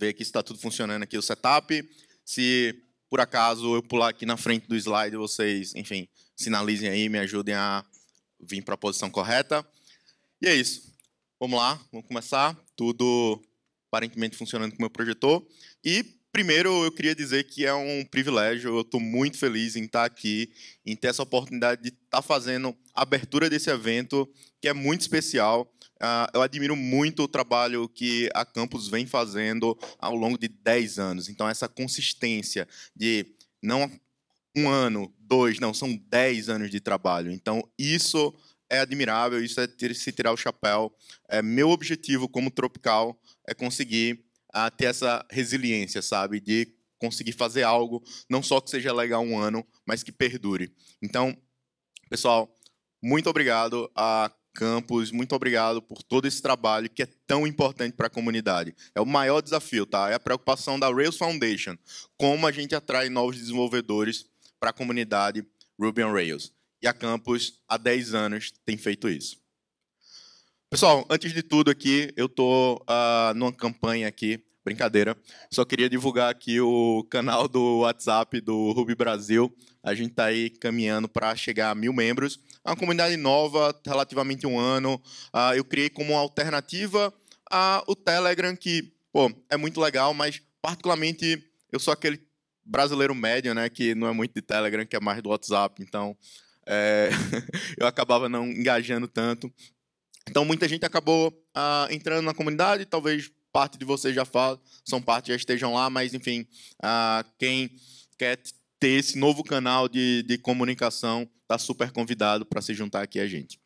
ver aqui se está tudo funcionando aqui o setup. Se por acaso eu pular aqui na frente do slide, vocês, enfim, sinalizem aí, me ajudem a vir para a posição correta. E é isso. Vamos lá, vamos começar. Tudo aparentemente funcionando com o meu projetor. E primeiro eu queria dizer que é um privilégio, eu estou muito feliz em estar tá aqui, em ter essa oportunidade de estar tá fazendo abertura desse evento, que é muito especial. Ah, eu admiro muito o trabalho que a Campus vem fazendo ao longo de 10 anos. Então, essa consistência de não um ano, dois, não, são 10 anos de trabalho. Então, isso é admirável, isso é ter, se tirar o chapéu. É, meu objetivo como tropical é conseguir ah, ter essa resiliência, sabe? De conseguir fazer algo, não só que seja legal um ano, mas que perdure. Então, pessoal, muito obrigado a Campos, muito obrigado por todo esse trabalho que é tão importante para a comunidade. É o maior desafio, tá? É a preocupação da Rails Foundation, como a gente atrai novos desenvolvedores para a comunidade Ruby on Rails. E a Campus, há 10 anos, tem feito isso. Pessoal, antes de tudo aqui, eu estou uh, ah, numa campanha aqui Brincadeira. Só queria divulgar aqui o canal do WhatsApp do Ruby Brasil. A gente está aí caminhando para chegar a mil membros. É uma comunidade nova, relativamente um ano. Ah, eu criei como alternativa o Telegram, que pô, é muito legal, mas particularmente eu sou aquele brasileiro médio, né, que não é muito de Telegram, que é mais do WhatsApp. Então, é... eu acabava não engajando tanto. Então, muita gente acabou ah, entrando na comunidade, talvez parte de vocês já falam, são parte já estejam lá, mas enfim, ah, quem quer ter esse novo canal de, de comunicação está super convidado para se juntar aqui a gente.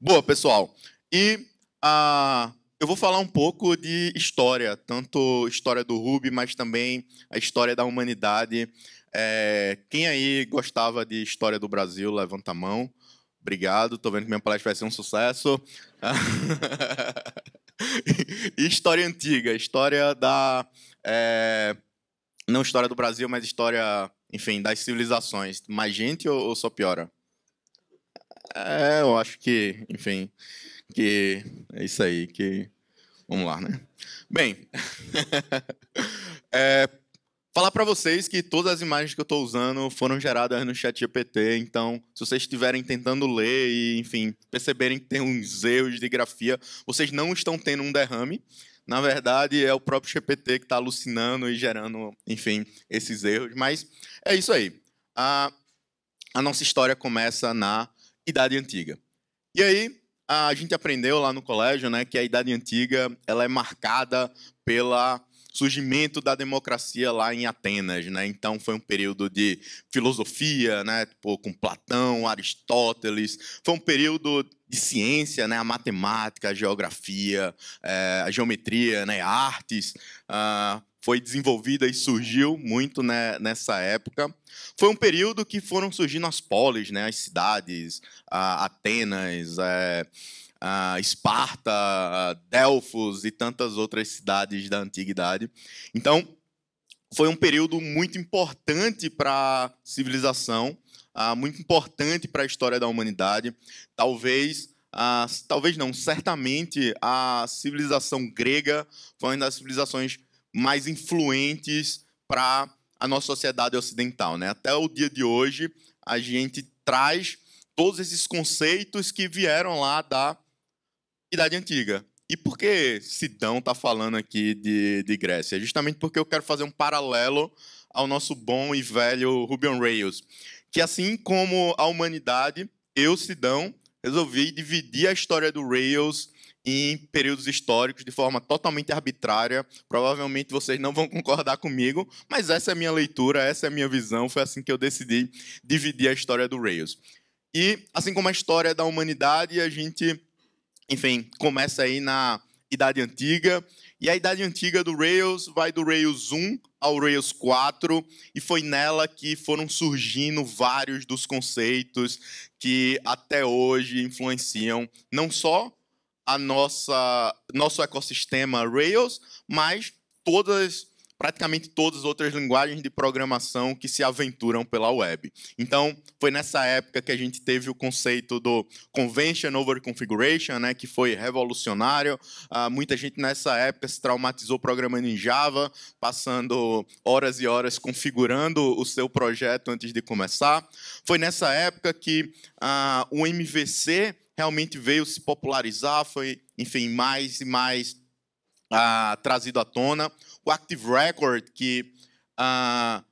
Boa, pessoal. E ah, eu vou falar um pouco de história, tanto história do Ruby, mas também a história da humanidade. É, quem aí gostava de história do Brasil, levanta a mão. Obrigado, tô vendo que minha palestra vai ser um sucesso. história antiga, história da. É, não história do Brasil, mas história, enfim, das civilizações. Mais gente ou, ou só piora? É, eu acho que, enfim, que é isso aí, que. Vamos lá, né? Bem. é, Falar para vocês que todas as imagens que eu estou usando foram geradas no chat GPT, então se vocês estiverem tentando ler e, enfim, perceberem que tem uns erros de grafia, vocês não estão tendo um derrame. Na verdade, é o próprio GPT que está alucinando e gerando, enfim, esses erros. Mas é isso aí. A, a nossa história começa na Idade Antiga. E aí, a gente aprendeu lá no colégio né, que a Idade Antiga ela é marcada pela surgimento da democracia lá em Atenas, né? Então foi um período de filosofia, né? Tipo, com Platão, Aristóteles. Foi um período de ciência, né? A matemática, a geografia, é, a geometria, né? Artes. Uh, foi desenvolvida e surgiu muito né, nessa época. Foi um período que foram surgindo as polis, né, as cidades, a ah, Atenas, é, a Esparta, a Delfos e tantas outras cidades da antiguidade. Então, foi um período muito importante para a civilização, ah, muito importante para a história da humanidade. Talvez ah, talvez não, certamente a civilização grega foi uma das civilizações mais influentes para a nossa sociedade ocidental. Né? Até o dia de hoje, a gente traz todos esses conceitos que vieram lá da Idade Antiga. E por que Sidão está falando aqui de, de Grécia? Justamente porque eu quero fazer um paralelo ao nosso bom e velho Ruby on Rails. Que assim como a humanidade, eu, Sidão, resolvi dividir a história do Rails em períodos históricos de forma totalmente arbitrária. Provavelmente vocês não vão concordar comigo, mas essa é a minha leitura, essa é a minha visão. Foi assim que eu decidi dividir a história do Rails. E assim como a história da humanidade, a gente enfim, começa aí na Idade Antiga. E a Idade Antiga do Rails vai do Rails 1 ao Rails 4, e foi nela que foram surgindo vários dos conceitos que até hoje influenciam não só a nossa nosso ecossistema Rails, mas todas praticamente todas as outras linguagens de programação que se aventuram pela web. Então, foi nessa época que a gente teve o conceito do Convention over Configuration, né, que foi revolucionário. Ah, muita gente nessa época se traumatizou programando em Java, passando horas e horas configurando o seu projeto antes de começar. Foi nessa época que ah, o MVC realmente veio se popularizar, foi, enfim, mais e mais ah, trazido à tona o Active Record, que ah,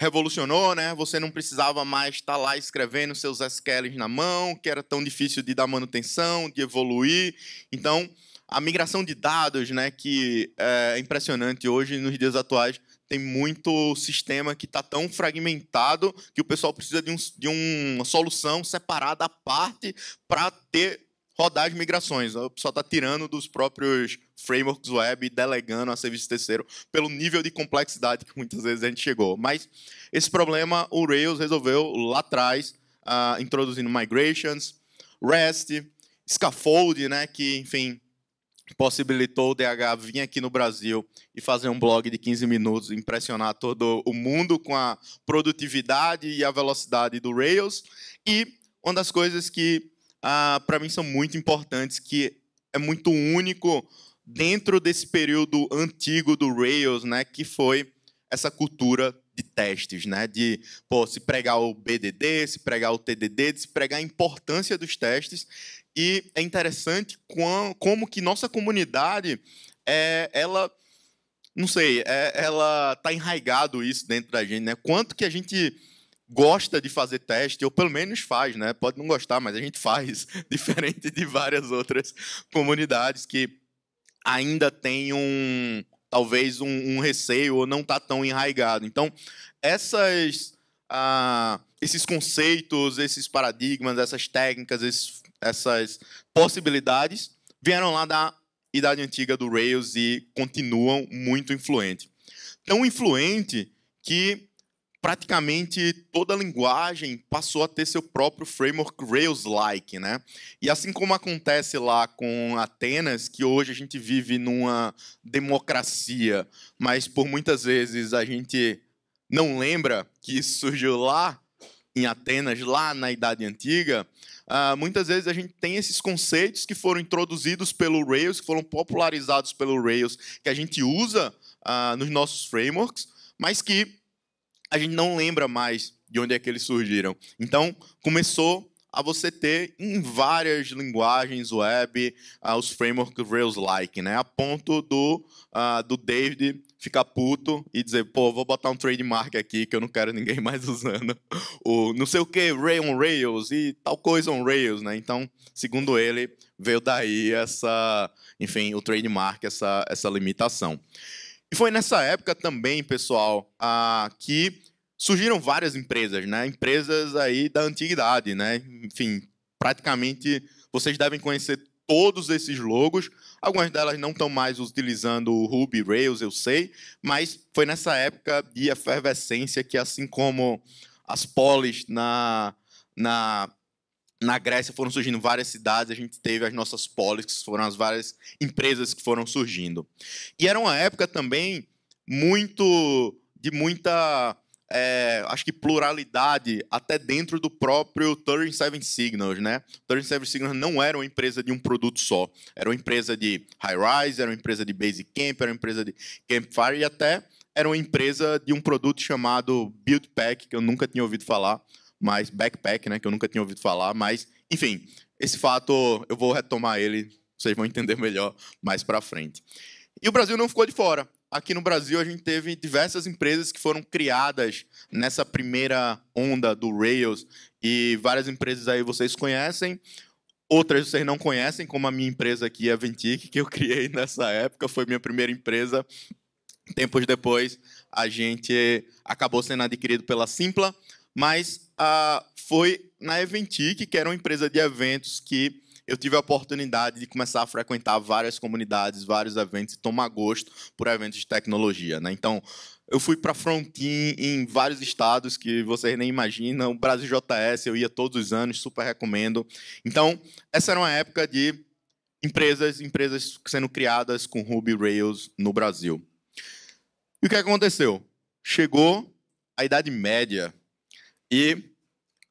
revolucionou, né? Você não precisava mais estar tá lá escrevendo seus SQLs na mão, que era tão difícil de dar manutenção, de evoluir. Então, a migração de dados, né, que eh, é impressionante hoje nos dias atuais, tem muito sistema que está tão fragmentado que o pessoal precisa de, um, de uma solução separada à parte para ter rodar as migrações. O pessoal está tirando dos próprios frameworks web e delegando a serviço terceiro pelo nível de complexidade que muitas vezes a gente chegou. Mas esse problema o Rails resolveu lá atrás, uh, introduzindo migrations, REST, Scaffold, né, que, enfim, possibilitou o DH vir aqui no Brasil e fazer um blog de 15 minutos, impressionar todo o mundo com a produtividade e a velocidade do Rails. E uma das coisas que ah, para mim são muito importantes, que é muito único dentro desse período antigo do Rails, né, que foi essa cultura de testes, né, de pô, se pregar o BDD, se pregar o TDD, de se pregar a importância dos testes. E é interessante como que nossa comunidade, é, ela, não sei, é, ela tá enraigado isso dentro da gente, né? Quanto que a gente gosta de fazer teste, ou pelo menos faz, né? Pode não gostar, mas a gente faz, diferente de várias outras comunidades que ainda tem um talvez um, um receio ou não está tão enraizado. Então, essas, ah, esses conceitos, esses paradigmas, essas técnicas, esses, essas possibilidades vieram lá da idade antiga do Rails e continuam muito influente. Tão influente que praticamente toda linguagem passou a ter seu próprio framework Rails-like, né? E assim como acontece lá com Atenas, que hoje a gente vive numa democracia, mas por muitas vezes a gente não lembra que isso surgiu lá em Atenas, lá na Idade Antiga, uh, muitas vezes a gente tem esses conceitos que foram introduzidos pelo Rails, que foram popularizados pelo Rails, que a gente usa uh, nos nossos frameworks, mas que a gente não lembra mais de onde é que eles surgiram. Então, começou a você ter em várias linguagens web uh, os frameworks Rails-like, né? A ponto do, uh, do David ficar puto e dizer, pô, vou botar um trademark aqui que eu não quero ninguém mais usando. o não sei o que, Ray on Rails e tal coisa on Rails, né? Então, segundo ele, veio daí essa, enfim, o trademark, essa, essa limitação. E foi nessa época também, pessoal, ah, que surgiram várias empresas, né? Empresas aí da antiguidade, né? Enfim, praticamente vocês devem conhecer todos esses logos. Algumas delas não estão mais utilizando o Ruby Rails, eu sei, mas foi nessa época de efervescência que, assim como as polis na, na na Grécia foram surgindo várias cidades, a gente teve as nossas polis, que foram as várias empresas que foram surgindo. E era uma época também muito de muita, é, acho que pluralidade até dentro do próprio 37 Signals, né? 37 Signals não era uma empresa de um produto só, era uma empresa de high-rise, era uma empresa de basic camp, era uma empresa de campfire e até era uma empresa de um produto chamado Build Pack, que eu nunca tinha ouvido falar, mas backpack, né, que eu nunca tinha ouvido falar, mas enfim, esse fato eu vou retomar ele, vocês vão entender melhor mais para frente. E o Brasil não ficou de fora. Aqui no Brasil a gente teve diversas empresas que foram criadas nessa primeira onda do Rails e várias empresas aí vocês conhecem, outras vocês não conhecem, como a minha empresa aqui, a Ventic, que eu criei nessa época, foi minha primeira empresa. Tempos depois, a gente acabou sendo adquirido pela Simpla, mas ah, foi na Eventic, que era uma empresa de eventos que eu tive a oportunidade de começar a frequentar várias comunidades, vários eventos e tomar gosto por eventos de tecnologia. Né? Então, eu fui para Frontin em vários estados que vocês nem imaginam. O Brasil JS eu ia todos os anos, super recomendo. Então, essa era uma época de empresas, empresas sendo criadas com Ruby Rails no Brasil. E o que aconteceu? Chegou a Idade Média e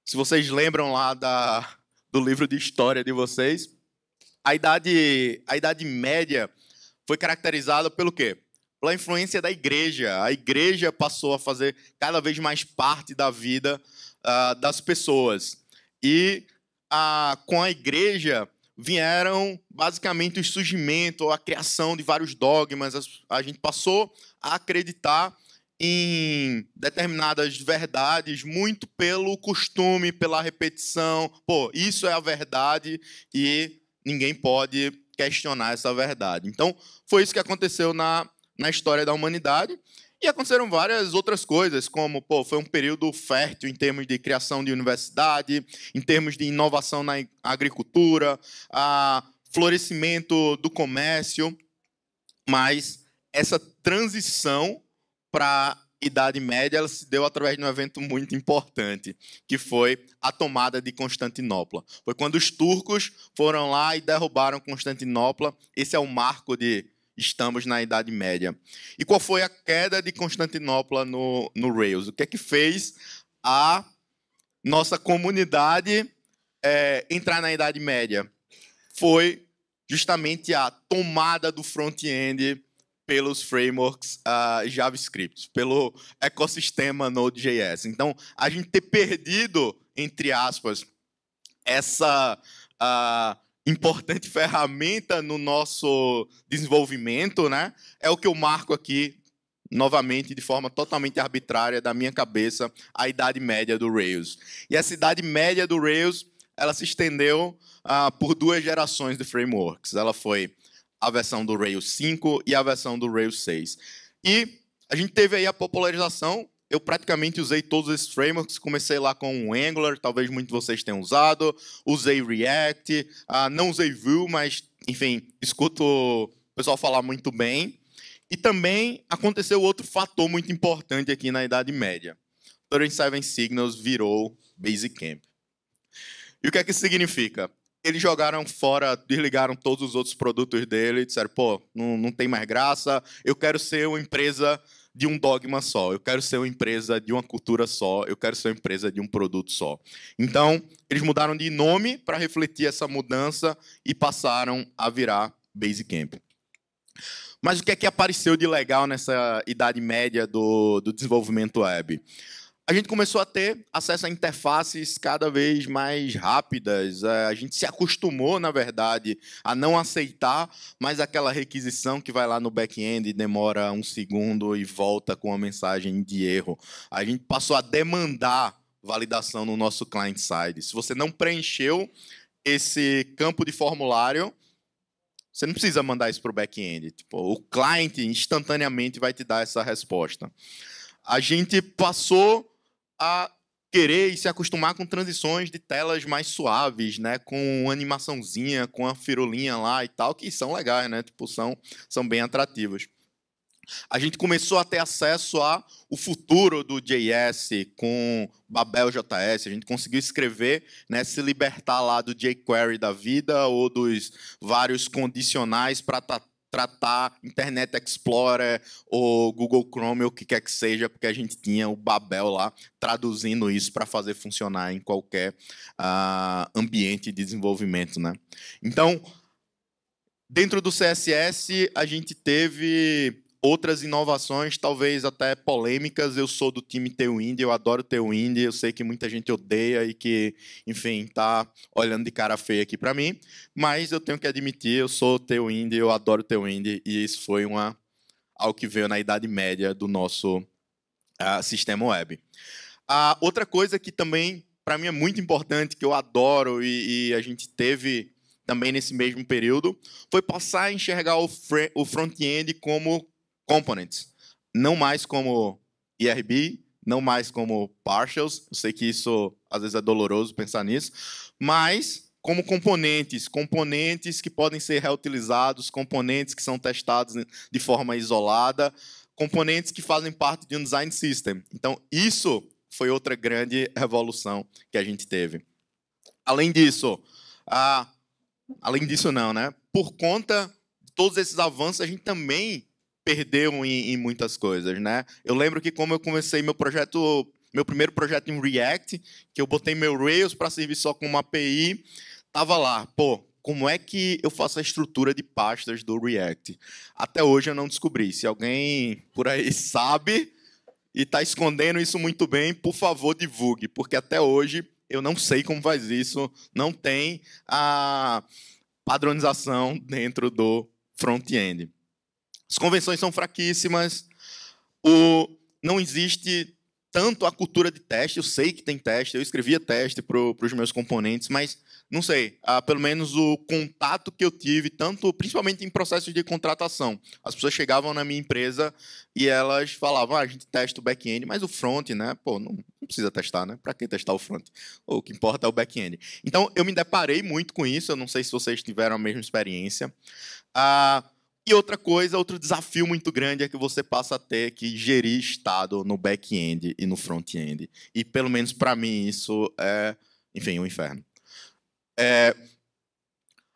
se vocês lembram lá da, do livro de história de vocês, a idade, a idade média foi caracterizada pelo quê? Pela influência da igreja. A igreja passou a fazer cada vez mais parte da vida uh, das pessoas. E uh, com a igreja vieram basicamente o surgimento, a criação de vários dogmas. A gente passou a acreditar em determinadas verdades muito pelo costume, pela repetição. Pô, isso é a verdade e ninguém pode questionar essa verdade. Então, foi isso que aconteceu na, na história da humanidade. E aconteceram várias outras coisas, como pô, foi um período fértil em termos de criação de universidade, em termos de inovação na agricultura, a florescimento do comércio. Mas essa transição para a Idade Média ela se deu através de um evento muito importante, que foi a tomada de Constantinopla. Foi quando os turcos foram lá e derrubaram Constantinopla. Esse é o marco de estamos na Idade Média. E qual foi a queda de Constantinopla no, no Rails? O que é que fez a nossa comunidade é, entrar na Idade Média? Foi justamente a tomada do front-end pelos frameworks uh, JavaScript, pelo ecossistema Node.js. Então, a gente ter perdido, entre aspas, essa uh, importante ferramenta no nosso desenvolvimento, né? É o que eu marco aqui novamente de forma totalmente arbitrária da minha cabeça a idade média do Rails. E essa idade média do Rails, ela se estendeu uh, por duas gerações de frameworks. Ela foi a versão do Rails 5 e a versão do Rails 6. E a gente teve aí a popularização. Eu praticamente usei todos esses frameworks. Comecei lá com o Angular, talvez muitos de vocês tenham usado. Usei React, ah, não usei Vue, mas, enfim, escuto o pessoal falar muito bem. E também aconteceu outro fator muito importante aqui na Idade Média. Seven Signals virou Basecamp. E o que é que significa? eles jogaram fora, desligaram todos os outros produtos dele e disseram, pô, não, não tem mais graça, eu quero ser uma empresa de um dogma só, eu quero ser uma empresa de uma cultura só, eu quero ser uma empresa de um produto só. Então, eles mudaram de nome para refletir essa mudança e passaram a virar Basecamp. Mas o que é que apareceu de legal nessa idade média do, do desenvolvimento web? a gente começou a ter acesso a interfaces cada vez mais rápidas. É, a gente se acostumou, na verdade, a não aceitar mais aquela requisição que vai lá no back-end e demora um segundo e volta com uma mensagem de erro. A gente passou a demandar validação no nosso client-side. Se você não preencheu esse campo de formulário, você não precisa mandar isso para o back-end. Tipo, o client instantaneamente vai te dar essa resposta. A gente passou a querer e se acostumar com transições de telas mais suaves, né? Com animaçãozinha, com a firulinha lá e tal, que são legais, né? Tipo, são, são bem atrativas. A gente começou a ter acesso a o futuro do JS com Babel JS. A gente conseguiu escrever, né, se libertar lá do jQuery da vida ou dos vários condicionais para tá tratar Internet Explorer ou Google Chrome ou o que quer que seja, porque a gente tinha o Babel lá traduzindo isso para fazer funcionar em qualquer uh, ambiente de desenvolvimento, né? Então, dentro do CSS a gente teve outras inovações, talvez até polêmicas. Eu sou do time teu indie eu adoro teu indie eu sei que muita gente odeia e que, enfim, tá olhando de cara feia aqui para mim, mas eu tenho que admitir, eu sou teu indie eu adoro teu indie e isso foi uma ao que veio na idade média do nosso uh, sistema web. Uh, outra coisa que também para mim é muito importante, que eu adoro e, e a gente teve também nesse mesmo período, foi passar a enxergar o front-end como components, não mais como IRB, não mais como partials. Eu sei que isso às vezes é doloroso pensar nisso, mas como componentes, componentes que podem ser reutilizados, componentes que são testados de forma isolada, componentes que fazem parte de um design system. Então, isso foi outra grande revolução que a gente teve. Além disso, a... além disso não, né? Por conta de todos esses avanços, a gente também perdeu em, em muitas coisas, né? Eu lembro que como eu comecei meu projeto, meu primeiro projeto em React, que eu botei meu Rails para servir só com uma API, tava lá, pô, como é que eu faço a estrutura de pastas do React? Até hoje eu não descobri. Se alguém por aí sabe e está escondendo isso muito bem, por favor, divulgue, porque até hoje eu não sei como faz isso, não tem a padronização dentro do front-end. As convenções são fraquíssimas. O, não existe tanto a cultura de teste. Eu sei que tem teste, eu escrevia teste para os meus componentes, mas não sei. Ah, pelo menos o contato que eu tive, tanto principalmente em processos de contratação. As pessoas chegavam na minha empresa e elas falavam: ah, a gente testa o back-end, mas o front, né? Pô, não, não precisa testar, né? Para que testar o front? O que importa é o back-end. Então, eu me deparei muito com isso. Eu não sei se vocês tiveram a mesma experiência. Ah, e outra coisa, outro desafio muito grande é que você passa a ter que gerir estado no back-end e no front-end. E pelo menos para mim isso é, enfim, um inferno. É,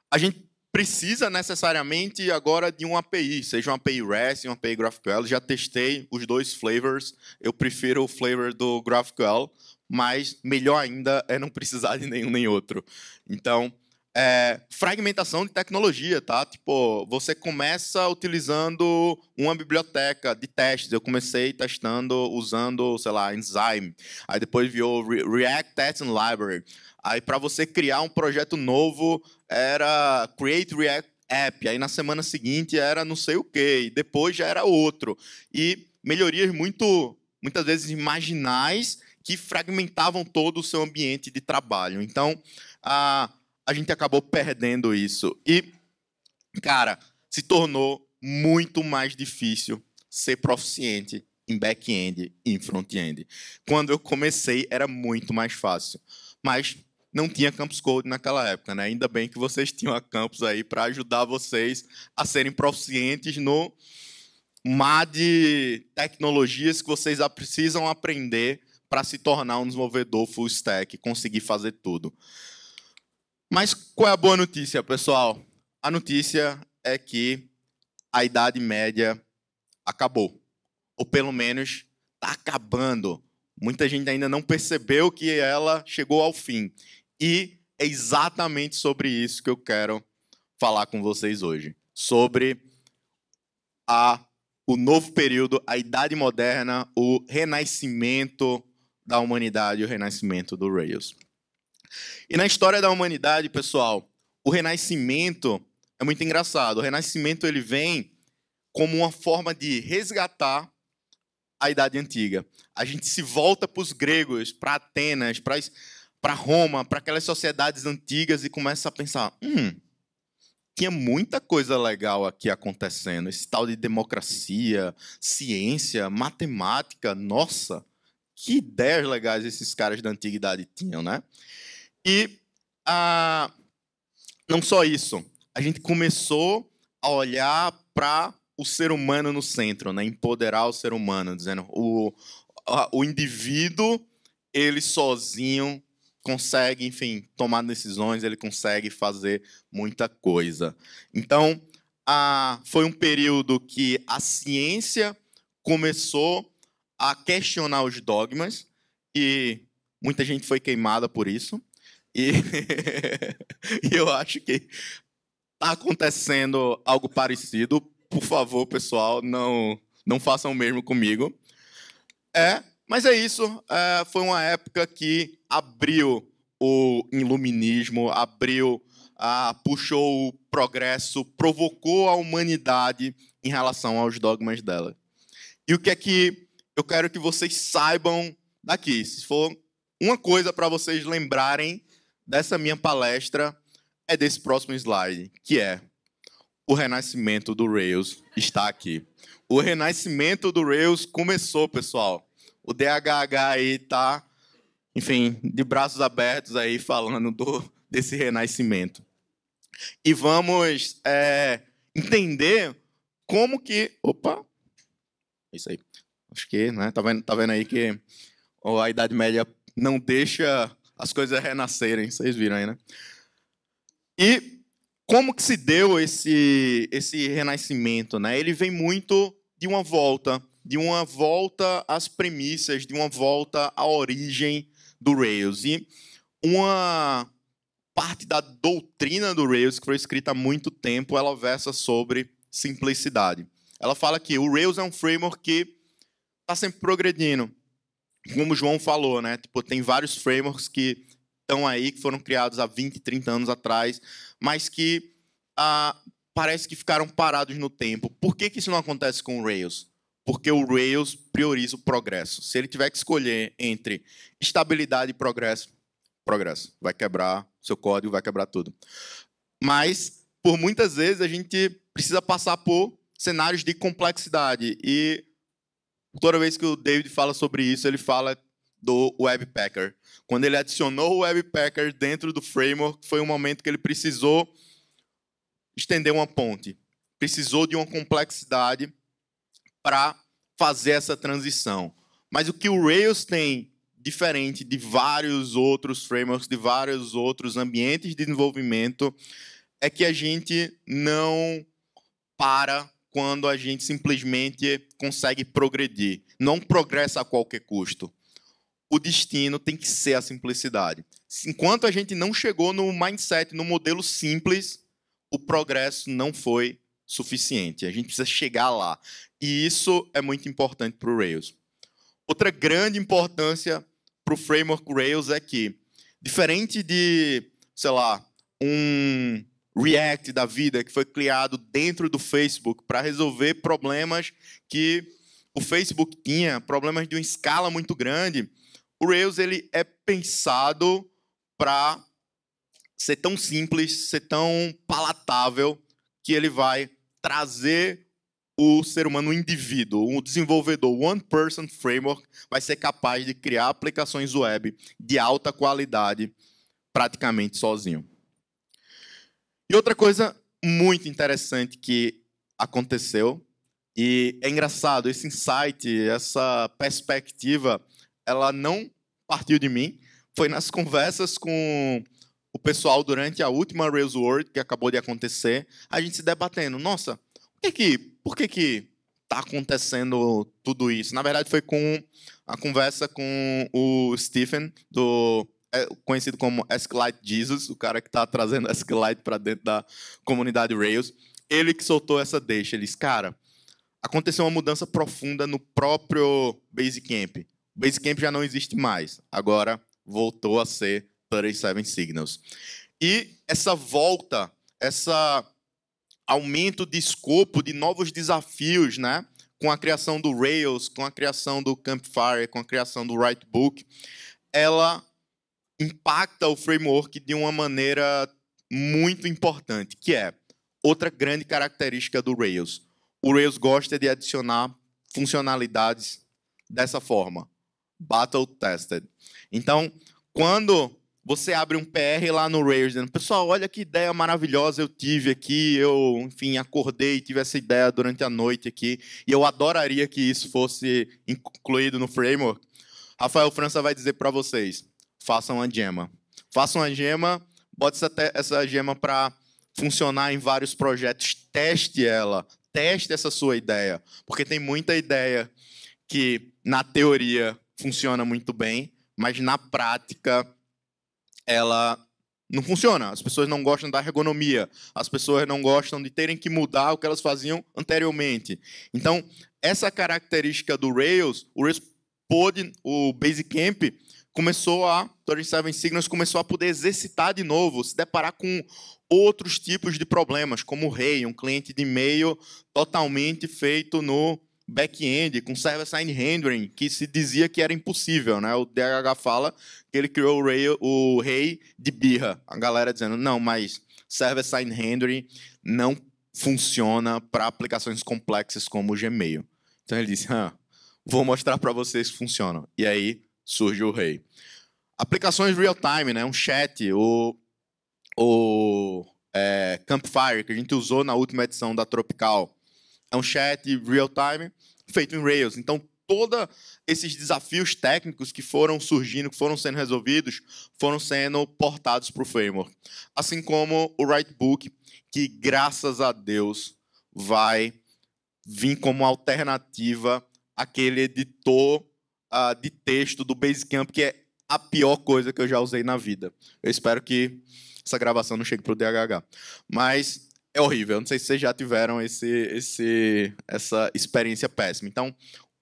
a gente precisa necessariamente agora de uma API, seja uma API REST, uma API GraphQL. Já testei os dois flavors. Eu prefiro o flavor do GraphQL, mas melhor ainda é não precisar de nenhum nem outro. Então, é, fragmentação de tecnologia, tá? Tipo, você começa utilizando uma biblioteca de testes. Eu comecei testando usando, sei lá, Enzyme. Aí depois virou React Testing Library. Aí para você criar um projeto novo era Create React App. Aí na semana seguinte era não sei o quê. E depois já era outro. E melhorias muito, muitas vezes imaginais que fragmentavam todo o seu ambiente de trabalho. Então, a a gente acabou perdendo isso. E, cara, se tornou muito mais difícil ser proficiente em back-end e em front-end. Quando eu comecei, era muito mais fácil. Mas não tinha Campus Code naquela época, né? Ainda bem que vocês tinham a Campus aí para ajudar vocês a serem proficientes no mar de tecnologias que vocês precisam aprender para se tornar um desenvolvedor full stack, conseguir fazer tudo. Mas qual é a boa notícia, pessoal? A notícia é que a Idade Média acabou. Ou pelo menos está acabando. Muita gente ainda não percebeu que ela chegou ao fim. E é exatamente sobre isso que eu quero falar com vocês hoje. Sobre a, o novo período, a Idade Moderna, o renascimento da humanidade, o renascimento do Rails. E na história da humanidade, pessoal, o renascimento é muito engraçado. O renascimento ele vem como uma forma de resgatar a Idade Antiga. A gente se volta para os gregos, para Atenas, para Roma, para aquelas sociedades antigas e começa a pensar: hum, tinha muita coisa legal aqui acontecendo. Esse tal de democracia, ciência, matemática, nossa, que ideias legais esses caras da antiguidade tinham, né? E ah, não só isso, a gente começou a olhar para o ser humano no centro, né? empoderar o ser humano, dizendo o, o indivíduo, ele sozinho consegue, enfim, tomar decisões, ele consegue fazer muita coisa. Então, foi um período que a ciência começou a questionar os dogmas e muita gente foi queimada por isso. E, e eu acho que está acontecendo algo parecido. Por favor, pessoal, não, não façam o mesmo comigo. É, mas é isso. É, foi uma época que abriu o iluminismo, abriu, ah, puxou o progresso, provocou a humanidade em relação aos dogmas dela. E o que é que eu quero que vocês saibam daqui? Se for uma coisa para vocês lembrarem dessa minha palestra é desse próximo slide, que é o renascimento do Rails está aqui. O renascimento do Rails começou, pessoal. O DHH aí tá, enfim, de braços abertos aí falando do, desse renascimento. E vamos é, entender como que, opa, isso aí. Acho que, né? Tá vendo, tá vendo aí que a Idade Média não deixa as coisas renascerem. Vocês viram aí, né? E como que se deu esse, esse renascimento? Né? Ele vem muito de uma volta, de uma volta às premissas, de uma volta à origem do Rails. E uma parte da doutrina do Rails, que foi escrita há muito tempo, ela versa sobre simplicidade. Ela fala que o Rails é um framework que está sempre progredindo, como o João falou, né? Tipo, tem vários frameworks que estão aí, que foram criados há 20, 30 anos atrás, mas que ah, parece que ficaram parados no tempo. Por que, que isso não acontece com o Rails? Porque o Rails prioriza o progresso. Se ele tiver que escolher entre estabilidade e progresso, progresso. Vai quebrar seu código, vai quebrar tudo. Mas, por muitas vezes, a gente precisa passar por cenários de complexidade. E Toda vez que o David fala sobre isso, ele fala do Webpacker. Quando ele adicionou o Webpacker dentro do framework, foi um momento que ele precisou estender uma ponte, precisou de uma complexidade para fazer essa transição. Mas o que o Rails tem diferente de vários outros frameworks, de vários outros ambientes de desenvolvimento, é que a gente não para quando a gente simplesmente consegue progredir. Não progressa a qualquer custo. O destino tem que ser a simplicidade. Enquanto a gente não chegou no mindset, no modelo simples, o progresso não foi suficiente. A gente precisa chegar lá. E isso é muito importante para o Rails. Outra grande importância para o framework Rails é que, diferente de, sei lá, um React da vida que foi criado dentro do Facebook para resolver problemas que o Facebook tinha, problemas de uma escala muito grande. O Rails ele é pensado para ser tão simples, ser tão palatável que ele vai trazer o ser humano, o indivíduo, o desenvolvedor, o One Person Framework, vai ser capaz de criar aplicações web de alta qualidade praticamente sozinho. E outra coisa muito interessante que aconteceu, e é engraçado, esse insight, essa perspectiva, ela não partiu de mim, foi nas conversas com o pessoal durante a última Rails World que acabou de acontecer, a gente se debatendo, nossa, por que que, por que, que tá acontecendo tudo isso? Na verdade, foi com a conversa com o Stephen, do é conhecido como Escalite Jesus, o cara que está trazendo Escalite para dentro da comunidade Rails. Ele que soltou essa deixa. Ele disse, cara, aconteceu uma mudança profunda no próprio Basecamp. O Basecamp já não existe mais. Agora voltou a ser 37 Signals. E essa volta, esse aumento de escopo de novos desafios, né? com a criação do Rails, com a criação do Campfire, com a criação do Writebook, ela impacta o framework de uma maneira muito importante, que é outra grande característica do Rails. O Rails gosta de adicionar funcionalidades dessa forma, battle tested. Então, quando você abre um PR lá no Rails, dizendo, pessoal, olha que ideia maravilhosa eu tive aqui, eu, enfim, acordei e tive essa ideia durante a noite aqui, e eu adoraria que isso fosse incluído no framework. Rafael França vai dizer para vocês, façam uma gema. Façam uma gema, bote essa gema para funcionar em vários projetos, teste ela, teste essa sua ideia, porque tem muita ideia que na teoria funciona muito bem, mas na prática ela não funciona. As pessoas não gostam da ergonomia, as pessoas não gostam de terem que mudar o que elas faziam anteriormente. Então, essa característica do Rails, o Rails pôde, o Basecamp começou a, 37 Signals começou a poder exercitar de novo, se deparar com outros tipos de problemas, como o Rei, um cliente de e-mail totalmente feito no back-end, com server-side rendering, que se dizia que era impossível. Né? O DHH fala que ele criou o Rei, o rei de birra. A galera dizendo, não, mas server-side rendering não funciona para aplicações complexas como o Gmail. Então ele disse, ah, vou mostrar para vocês que funciona. E aí surge o rei. Aplicações real-time, né? Um chat, o, o é, Campfire, que a gente usou na última edição da Tropical. É um chat real-time feito em Rails. Então, todos esses desafios técnicos que foram surgindo, que foram sendo resolvidos, foram sendo portados para o framework. Assim como o Writebook, que graças a Deus vai vir como alternativa àquele editor uh, de texto do Basecamp, que é a pior coisa que eu já usei na vida. Eu espero que essa gravação não chegue pro DHH. Mas é horrível. Eu não sei se vocês já tiveram esse, esse, essa experiência péssima. Então,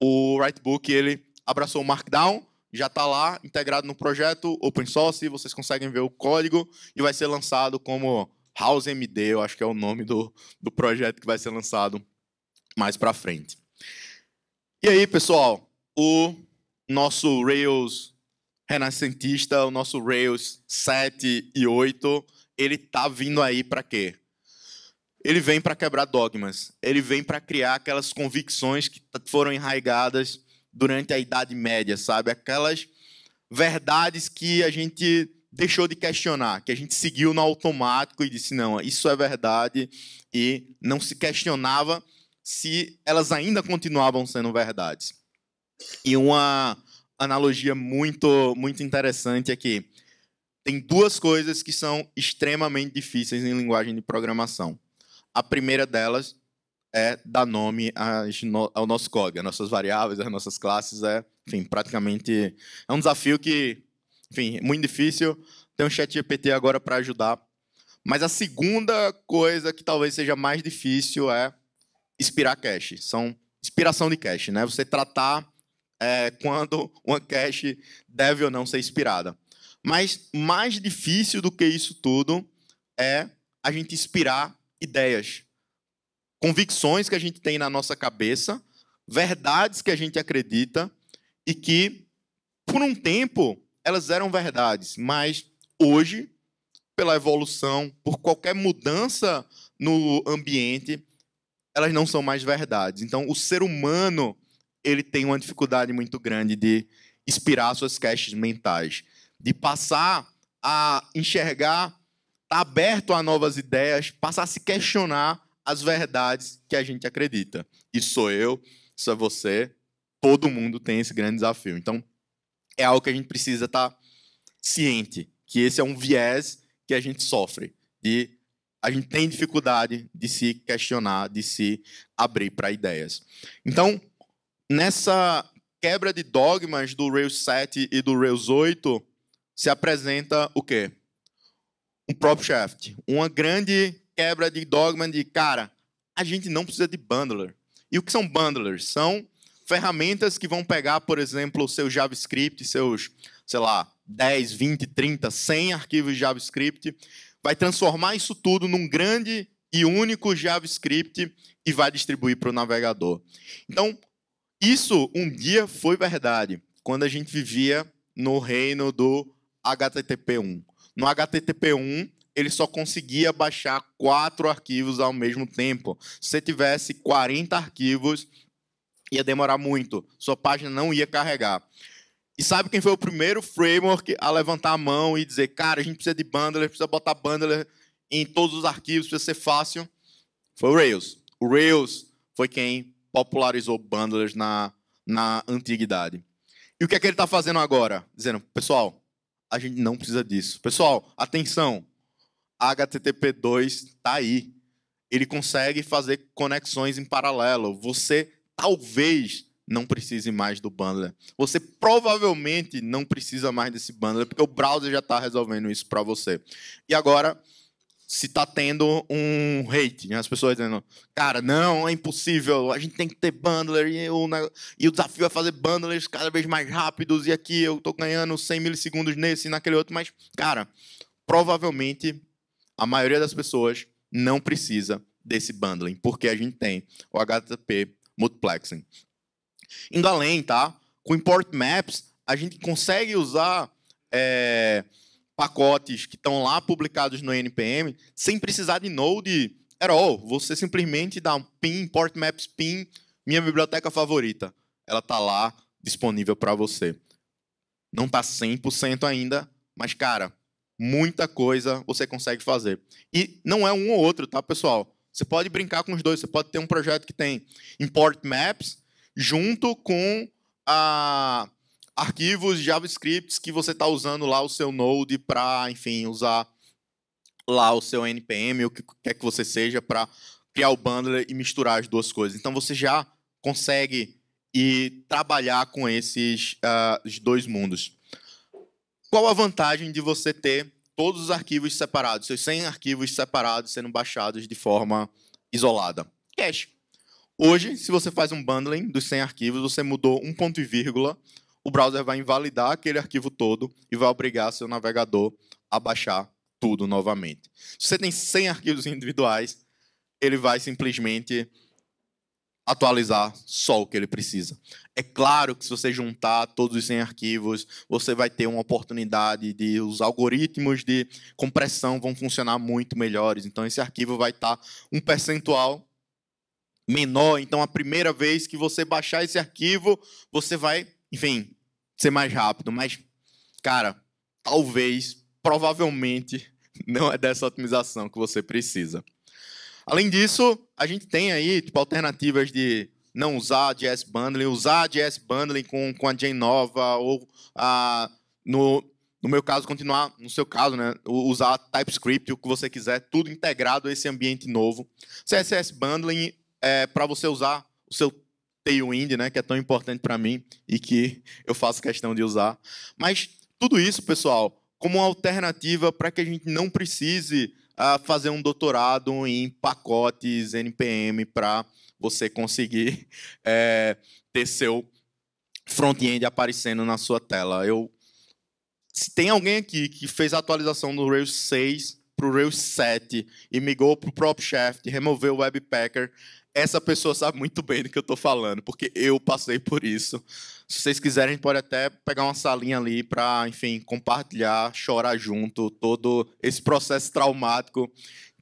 o Writebook ele abraçou o Markdown, já está lá integrado no projeto open source. Vocês conseguem ver o código e vai ser lançado como House eu acho que é o nome do, do projeto que vai ser lançado mais para frente. E aí, pessoal, o nosso Rails renascentista, o nosso Rails 7 e 8, ele tá vindo aí para quê? Ele vem para quebrar dogmas, ele vem para criar aquelas convicções que foram enraigadas durante a Idade Média, sabe? Aquelas verdades que a gente deixou de questionar, que a gente seguiu no automático e disse: não, isso é verdade, e não se questionava se elas ainda continuavam sendo verdades. E uma analogia muito, muito interessante é que tem duas coisas que são extremamente difíceis em linguagem de programação. A primeira delas é dar nome ao nosso código, às nossas variáveis, às nossas classes. É, enfim, praticamente é um desafio que, enfim, é muito difícil. Tem um chat GPT agora para ajudar. Mas a segunda coisa que talvez seja mais difícil é inspirar cache. São inspiração de cache, né? Você tratar é, quando uma cache deve ou não ser inspirada. Mas mais difícil do que isso tudo é a gente inspirar ideias, convicções que a gente tem na nossa cabeça, verdades que a gente acredita e que, por um tempo, elas eram verdades, mas hoje, pela evolução, por qualquer mudança no ambiente, elas não são mais verdades. Então, o ser humano ele tem uma dificuldade muito grande de inspirar suas caixas mentais, de passar a enxergar, tá aberto a novas ideias, passar a se questionar as verdades que a gente acredita. Isso sou eu, isso é você, todo mundo tem esse grande desafio. Então, é algo que a gente precisa estar tá ciente, que esse é um viés que a gente sofre, de a gente tem dificuldade de se questionar, de se abrir para ideias. Então, nessa quebra de dogmas do Rails 7 e do Rails 8, se apresenta o quê? Um prop shaft, uma grande quebra de dogma de, cara, a gente não precisa de bundler. E o que são bundlers? São ferramentas que vão pegar, por exemplo, o seu JavaScript, seus, sei lá, 10, 20, 30, 100 arquivos de JavaScript, vai transformar isso tudo num grande e único JavaScript e vai distribuir para o navegador. Então, isso um dia foi verdade, quando a gente vivia no reino do HTTP1. No HTTP1, ele só conseguia baixar quatro arquivos ao mesmo tempo. Se você tivesse 40 arquivos, ia demorar muito. Sua página não ia carregar. E sabe quem foi o primeiro framework a levantar a mão e dizer, cara, a gente precisa de bundler, precisa botar bundler em todos os arquivos, precisa ser fácil? Foi o Rails. O Rails foi quem popularizou bundlers na, na antiguidade. E o que é que ele está fazendo agora? Dizendo, pessoal, a gente não precisa disso. Pessoal, atenção, HTTP2 está aí. Ele consegue fazer conexões em paralelo. Você talvez não precise mais do bundler. Você provavelmente não precisa mais desse bundler, porque o browser já está resolvendo isso para você. E agora, se tá tendo um hate, né? As pessoas dizendo, cara, não, é impossível, a gente tem que ter bundler, e, o, e o desafio é fazer bundlers cada vez mais rápidos, e aqui eu tô ganhando 100 milissegundos nesse e naquele outro, mas, cara, provavelmente a maioria das pessoas não precisa desse bundling, porque a gente tem o HTTP multiplexing. Indo além, tá? Com import maps, a gente consegue usar... É pacotes que estão lá publicados no NPM, sem precisar de Node at all. Você simplesmente dá um pin, import maps pin, minha biblioteca favorita. Ela está lá disponível para você. Não está 100% ainda, mas, cara, muita coisa você consegue fazer. E não é um ou outro, tá, pessoal? Você pode brincar com os dois. Você pode ter um projeto que tem import maps junto com a arquivos JavaScript que você está usando lá o seu Node para, enfim, usar lá o seu NPM, o que quer que você seja, para criar o bundler e misturar as duas coisas. Então você já consegue ir trabalhar com esses uh, dois mundos. Qual a vantagem de você ter todos os arquivos separados, seus 100 arquivos separados sendo baixados de forma isolada? Cache. Hoje, se você faz um bundling dos 100 arquivos, você mudou um ponto e vírgula o browser vai invalidar aquele arquivo todo e vai obrigar seu navegador a baixar tudo novamente. Se você tem 100 arquivos individuais, ele vai simplesmente atualizar só o que ele precisa. É claro que se você juntar todos os 100 arquivos, você vai ter uma oportunidade de os algoritmos de compressão vão funcionar muito melhores. Então esse arquivo vai estar um percentual menor, então a primeira vez que você baixar esse arquivo, você vai enfim, ser mais rápido. Mas, cara, talvez, provavelmente, não é dessa otimização que você precisa. Além disso, a gente tem aí tipo, alternativas de não usar JS Bundling, usar JS Bundling com, com a Jane Nova, ou ah, no, no meu caso, continuar, no seu caso, né, usar TypeScript, o que você quiser, tudo integrado a esse ambiente novo. CSS Bundling é para você usar o seu Tailwind, né, que é tão importante para mim e que eu faço questão de usar. Mas tudo isso, pessoal, como uma alternativa para que a gente não precise uh, fazer um doutorado em pacotes NPM para você conseguir é, ter seu front-end aparecendo na sua tela. Eu, se tem alguém aqui que fez a atualização do Rails 6 para o Rails 7 e migrou para o PropShaft, removeu o Webpacker, essa pessoa sabe muito bem do que eu estou falando, porque eu passei por isso. Se vocês quiserem, a gente pode até pegar uma salinha ali para, enfim, compartilhar, chorar junto, todo esse processo traumático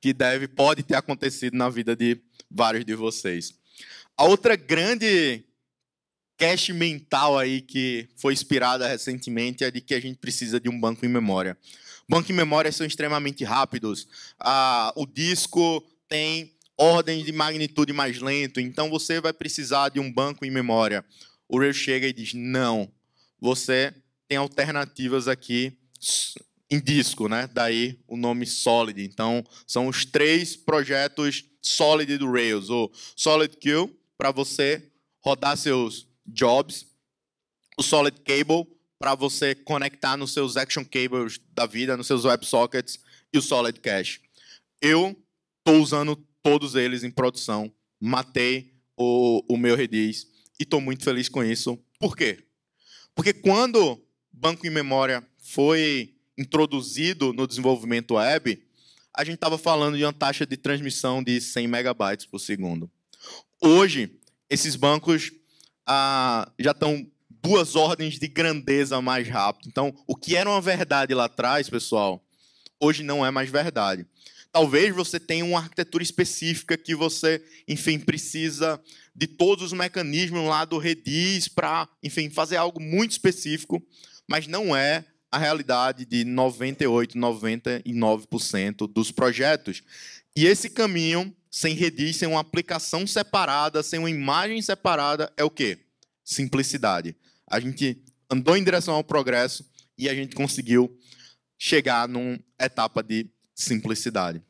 que deve, pode ter acontecido na vida de vários de vocês. A outra grande cache mental aí que foi inspirada recentemente é de que a gente precisa de um banco em memória. Banco em memória são extremamente rápidos. Ah, o disco tem ordem de magnitude mais lento, então você vai precisar de um banco em memória. O Rails chega e diz: não, você tem alternativas aqui em disco, né? Daí o nome Solid. Então são os três projetos Solid do Rails: o Solid Queue para você rodar seus jobs, o Solid Cable para você conectar nos seus action cables da vida, nos seus WebSockets e o Solid Cache. Eu estou usando todos eles em produção. Matei o, o meu rediz e estou muito feliz com isso. Por quê? Porque quando banco em memória foi introduzido no desenvolvimento web, a gente estava falando de uma taxa de transmissão de 100 megabytes por segundo. Hoje, esses bancos ah, já estão duas ordens de grandeza mais rápido. Então, o que era uma verdade lá atrás, pessoal, hoje não é mais verdade. Talvez você tenha uma arquitetura específica que você, enfim, precisa de todos os mecanismos lá do Redis para, enfim, fazer algo muito específico, mas não é a realidade de 98, 99% dos projetos. E esse caminho, sem Redis, sem uma aplicação separada, sem uma imagem separada, é o quê? Simplicidade. A gente andou em direção ao progresso e a gente conseguiu chegar numa etapa de simplicidade.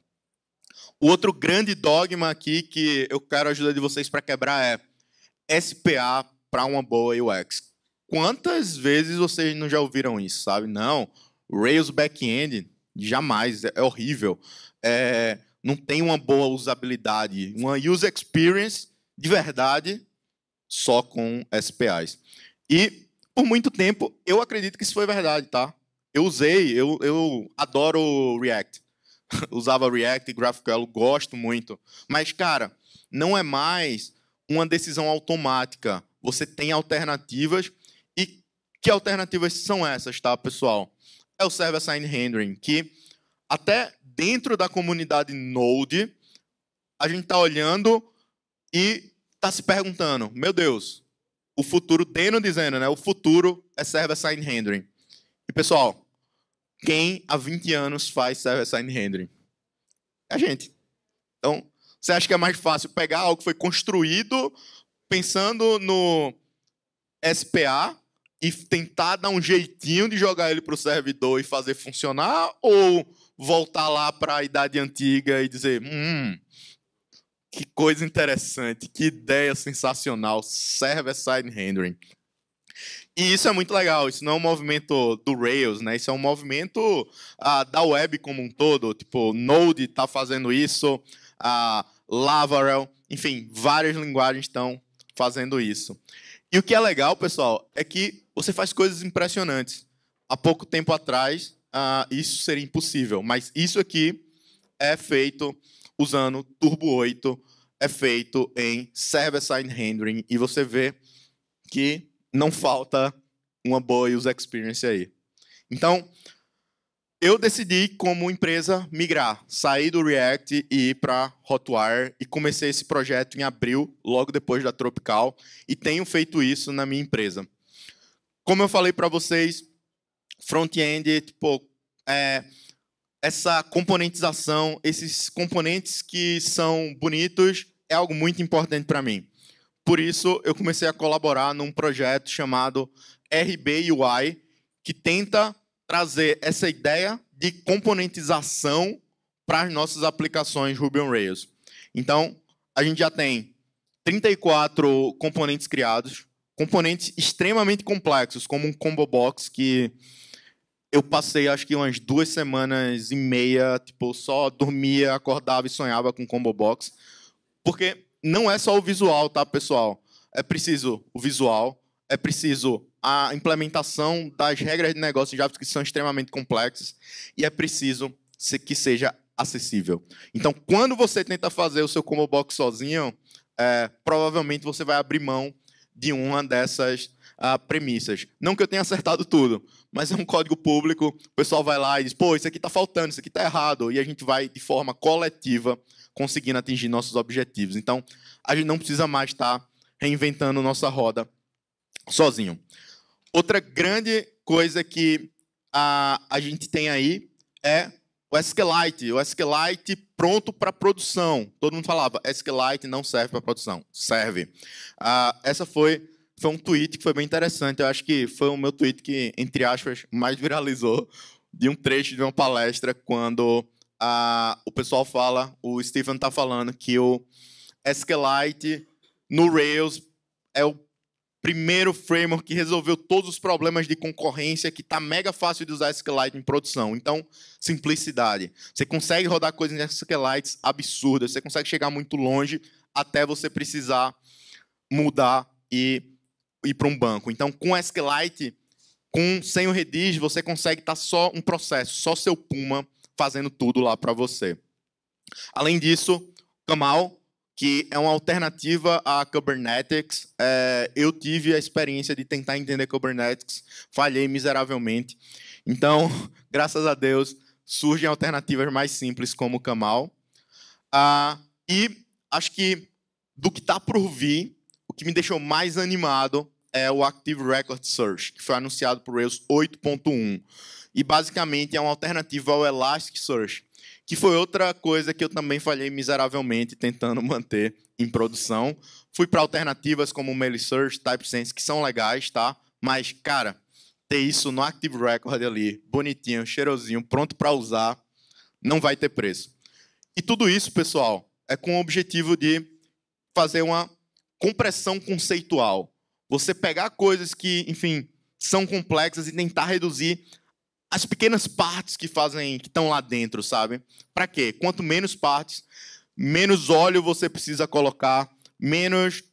O outro grande dogma aqui que eu quero ajudar de vocês para quebrar é SPA para uma boa UX. Quantas vezes vocês não já ouviram isso, sabe? Não, Rails backend jamais, é, é horrível. É, não tem uma boa usabilidade, uma user experience de verdade só com SPAs. E por muito tempo eu acredito que isso foi verdade, tá? Eu usei, eu, eu adoro React. usava React e GraphQL, gosto muito. Mas, cara, não é mais uma decisão automática. Você tem alternativas. E que alternativas são essas, tá, pessoal? É o Server Assigned Rendering, que até dentro da comunidade Node, a gente está olhando e está se perguntando, meu Deus, o futuro, Deno dizendo, né? O futuro é Server Assigned Rendering. E, pessoal, quem há 20 anos faz server-side rendering? É a gente. Então, você acha que é mais fácil pegar algo que foi construído pensando no SPA e tentar dar um jeitinho de jogar ele para o servidor e fazer funcionar? Ou voltar lá para a idade antiga e dizer: hum, que coisa interessante, que ideia sensacional, server-side rendering. E isso é muito legal. Isso não é um movimento do Rails, né? Isso é um movimento ah, da web como um todo. Tipo, Node está fazendo isso, a Laravel, enfim, várias linguagens estão fazendo isso. E o que é legal, pessoal, é que você faz coisas impressionantes. Há pouco tempo atrás, ah, isso seria impossível. Mas isso aqui é feito usando Turbo 8, é feito em server-side rendering. E você vê que não falta uma boa user experience aí. Então, eu decidi, como empresa, migrar, sair do React e ir para Hotwire e comecei esse projeto em abril, logo depois da Tropical, e tenho feito isso na minha empresa. Como eu falei para vocês, front-end, tipo, é, essa componentização, esses componentes que são bonitos, é algo muito importante para mim. Por isso, eu comecei a colaborar num projeto chamado RBUI, que tenta trazer essa ideia de componentização para as nossas aplicações Ruby on Rails. Então, a gente já tem 34 componentes criados, componentes extremamente complexos, como um combo box que eu passei acho que umas duas semanas e meia, tipo, só dormia, acordava e sonhava com combo box, porque não é só o visual, tá, pessoal? É preciso o visual, é preciso a implementação das regras de negócio em JavaScript que são extremamente complexas e é preciso que seja acessível. Então, quando você tenta fazer o seu combo box sozinho, é, provavelmente você vai abrir mão de uma dessas ah, premissas. Não que eu tenha acertado tudo, mas é um código público. O pessoal vai lá e diz: pô, isso aqui está faltando, isso aqui está errado. E a gente vai, de forma coletiva, conseguindo atingir nossos objetivos. Então, a gente não precisa mais estar tá reinventando nossa roda sozinho. Outra grande coisa que a, a gente tem aí é o SQLite. O SQLite pronto para produção. Todo mundo falava, SQLite não serve para produção. Serve. Ah, essa foi, foi um tweet que foi bem interessante. Eu acho que foi o meu tweet que, entre aspas, mais viralizou de um trecho de uma palestra quando a, o pessoal fala, o Stephen está falando que o SQLite no Rails é o primeiro framework que resolveu todos os problemas de concorrência, que está mega fácil de usar SQLite em produção. Então, simplicidade. Você consegue rodar coisas em SQLite absurdas, você consegue chegar muito longe até você precisar mudar e ir para um banco. Então, com SQLite, com, sem o Redis, você consegue estar tá só um processo, só seu Puma, fazendo tudo lá para você. Além disso, Kamal, que é uma alternativa a Kubernetes, é, eu tive a experiência de tentar entender Kubernetes, falhei miseravelmente. Então, graças a Deus, surgem alternativas mais simples como Kamal. Ah, e acho que do que está por vir, o que me deixou mais animado é o Active Record Search, que foi anunciado por Rails 8.1 e basicamente é uma alternativa ao Elasticsearch, que foi outra coisa que eu também falhei miseravelmente tentando manter em produção. Fui para alternativas como o MailSearch, TypeSense, que são legais, tá? Mas, cara, ter isso no Active Record ali, bonitinho, cheirosinho, pronto para usar, não vai ter preço. E tudo isso, pessoal, é com o objetivo de fazer uma compressão conceitual. Você pegar coisas que, enfim, são complexas e tentar reduzir as pequenas partes que fazem, que estão lá dentro, sabe? Para quê? Quanto menos partes, menos óleo você precisa colocar, menos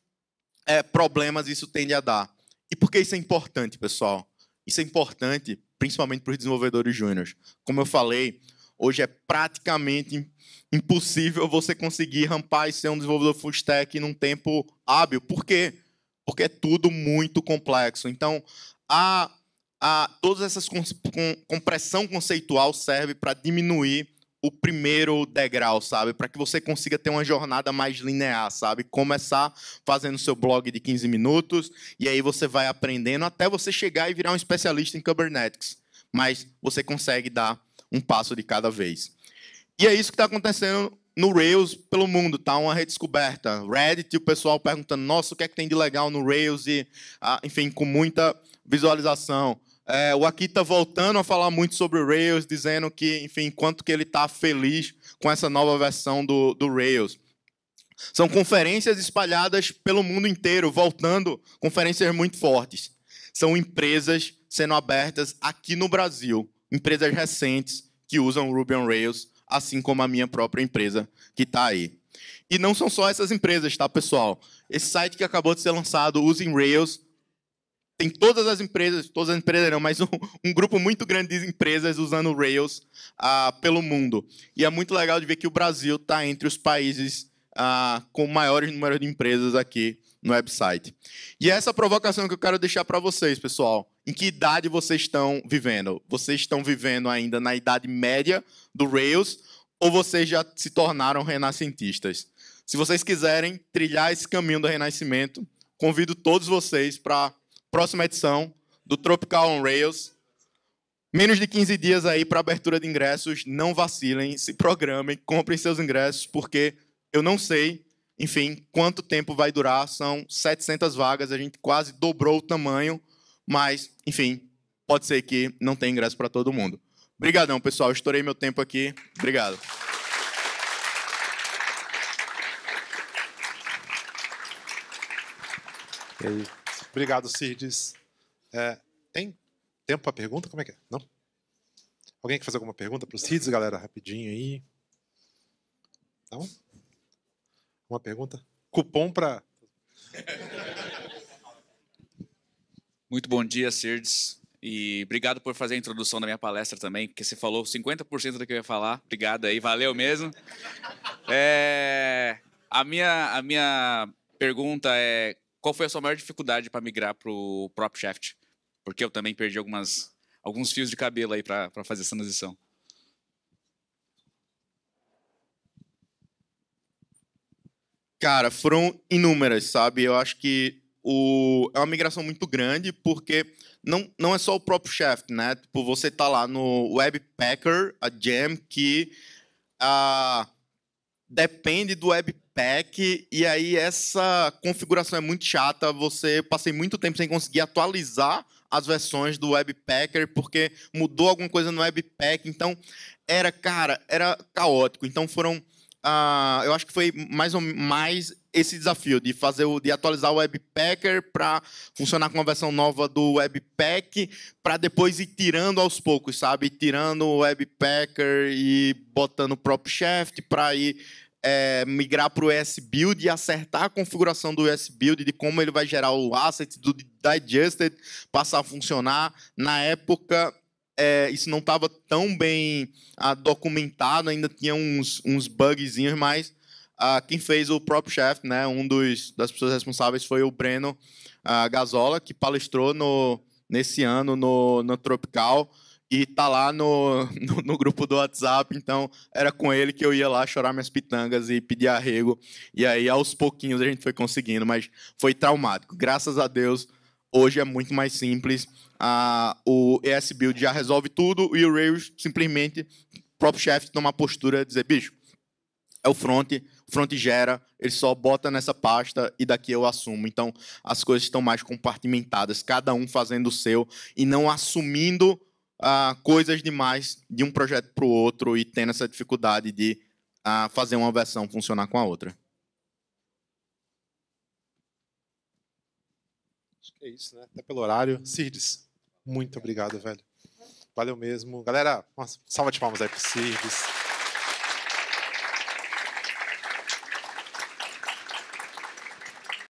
é, problemas isso tende a dar. E por que isso é importante, pessoal? Isso é importante, principalmente para os desenvolvedores júniores. Como eu falei, hoje é praticamente impossível você conseguir rampar e ser um desenvolvedor full stack num tempo hábil. Por quê? Porque é tudo muito complexo. Então, a a toda essa compressão conceitual serve para diminuir o primeiro degrau, sabe? Para que você consiga ter uma jornada mais linear, sabe? Começar fazendo seu blog de 15 minutos e aí você vai aprendendo até você chegar e virar um especialista em Kubernetes. Mas você consegue dar um passo de cada vez. E é isso que está acontecendo no Rails pelo mundo, tá? Uma redescoberta. Reddit, o pessoal perguntando, nossa, o que é que tem de legal no Rails? E, ah, enfim, com muita visualização. É, o Aki está voltando a falar muito sobre o Rails, dizendo que, enfim, quanto que ele está feliz com essa nova versão do, do Rails. São conferências espalhadas pelo mundo inteiro, voltando, conferências muito fortes. São empresas sendo abertas aqui no Brasil, empresas recentes que usam Ruby on Rails, assim como a minha própria empresa que está aí. E não são só essas empresas, tá, pessoal? Esse site que acabou de ser lançado, Using Rails, tem todas as empresas, todas as empresas não, mas um, um grupo muito grande de empresas usando Rails ah, pelo mundo. E é muito legal de ver que o Brasil está entre os países ah, com maiores números de empresas aqui no website. E essa provocação que eu quero deixar para vocês, pessoal. Em que idade vocês estão vivendo? Vocês estão vivendo ainda na idade média do Rails ou vocês já se tornaram renascentistas? Se vocês quiserem trilhar esse caminho do renascimento, convido todos vocês para próxima edição do Tropical on Rails. Menos de 15 dias aí para abertura de ingressos. Não vacilem, se programem, comprem seus ingressos, porque eu não sei, enfim, quanto tempo vai durar. São 700 vagas, a gente quase dobrou o tamanho, mas, enfim, pode ser que não tenha ingresso para todo mundo. Obrigadão, pessoal. Estourei meu tempo aqui. Obrigado. É Obrigado, Cirdes. É, tem tempo para pergunta? Como é que é? Não? Alguém quer fazer alguma pergunta para o Cirdes, galera? Rapidinho aí. Não? Uma pergunta? Cupom para. Muito bom dia, Cirdes. E obrigado por fazer a introdução da minha palestra também, porque você falou 50% do que eu ia falar. Obrigado aí, valeu mesmo. É, a, minha, a minha pergunta é qual foi a sua maior dificuldade para migrar para o prop Porque eu também perdi algumas, alguns fios de cabelo aí para fazer essa transição. Cara, foram inúmeras, sabe? Eu acho que o... é uma migração muito grande, porque não, não é só o próprio Chef, né? Tipo, você tá lá no Webpacker, a Jam, que ah, depende do Webpacker pack, e aí essa configuração é muito chata. Você passei muito tempo sem conseguir atualizar as versões do Webpacker, porque mudou alguma coisa no Webpack. Então, era, cara, era caótico. Então foram. Uh, eu acho que foi mais ou mais esse desafio de fazer o, de atualizar o Webpacker para funcionar com uma versão nova do Webpack, para depois ir tirando aos poucos, sabe? Tirando o Webpacker e botando o próprio shaft para ir é, migrar para o ES Build e acertar a configuração do ES Build, de como ele vai gerar o asset, do digested passar a funcionar. Na época, é, isso não estava tão bem ah, documentado, ainda tinha uns, uns bugzinhos, mas ah, quem fez o próprio chef né, um dos, das pessoas responsáveis foi o Breno ah, Gazola, que palestrou no, nesse ano no, no Tropical e tá lá no, no, no, grupo do WhatsApp, então era com ele que eu ia lá chorar minhas pitangas e pedir arrego. E aí, aos pouquinhos, a gente foi conseguindo, mas foi traumático. Graças a Deus, hoje é muito mais simples. Ah, o ES Build já resolve tudo e o Rails simplesmente, o próprio chefe toma a postura e dizer, bicho, é o front, o front gera, ele só bota nessa pasta e daqui eu assumo. Então, as coisas estão mais compartimentadas, cada um fazendo o seu e não assumindo ah, coisas demais de um projeto para o outro e tendo essa dificuldade de ah, fazer uma versão funcionar com a outra. Acho que é isso, né? Até pelo horário. Cirdes, muito obrigado, velho. Valeu mesmo. Galera, uma salva de palmas aí pro Sirdes.